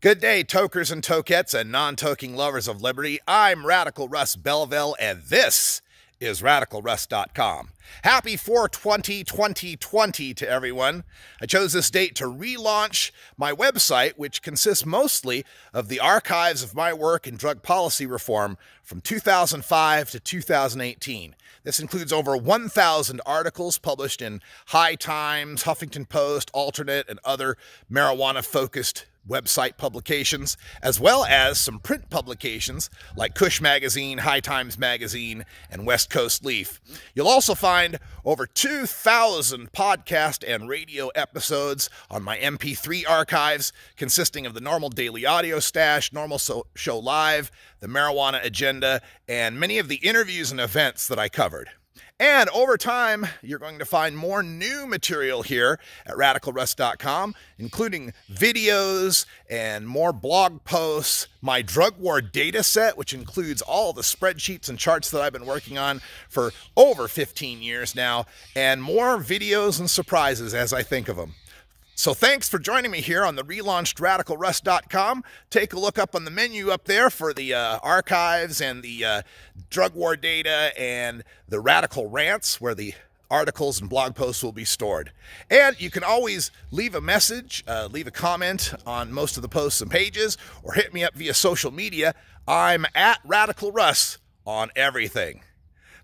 Good day, tokers and tokettes and non toking lovers of liberty. I'm Radical Russ Belville, and this is radicalruss.com. Happy 420 2020 to everyone. I chose this date to relaunch my website, which consists mostly of the archives of my work in drug policy reform from 2005 to 2018. This includes over 1,000 articles published in High Times, Huffington Post, Alternate, and other marijuana focused website publications, as well as some print publications like Cush Magazine, High Times Magazine, and West Coast Leaf. You'll also find over 2,000 podcast and radio episodes on my MP3 archives, consisting of the normal daily audio stash, normal so show live, the marijuana agenda, and many of the interviews and events that I covered. And over time, you're going to find more new material here at radicalrust.com, including videos and more blog posts, my drug war data set, which includes all the spreadsheets and charts that I've been working on for over 15 years now, and more videos and surprises as I think of them. So thanks for joining me here on the relaunched radicalrust.com. Take a look up on the menu up there for the uh, archives and the uh, drug war data and the radical rants where the articles and blog posts will be stored. And you can always leave a message, uh, leave a comment on most of the posts and pages, or hit me up via social media. I'm at Radical Russ on everything.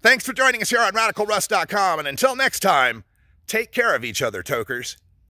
Thanks for joining us here on radicalrust.com, and until next time, take care of each other, tokers.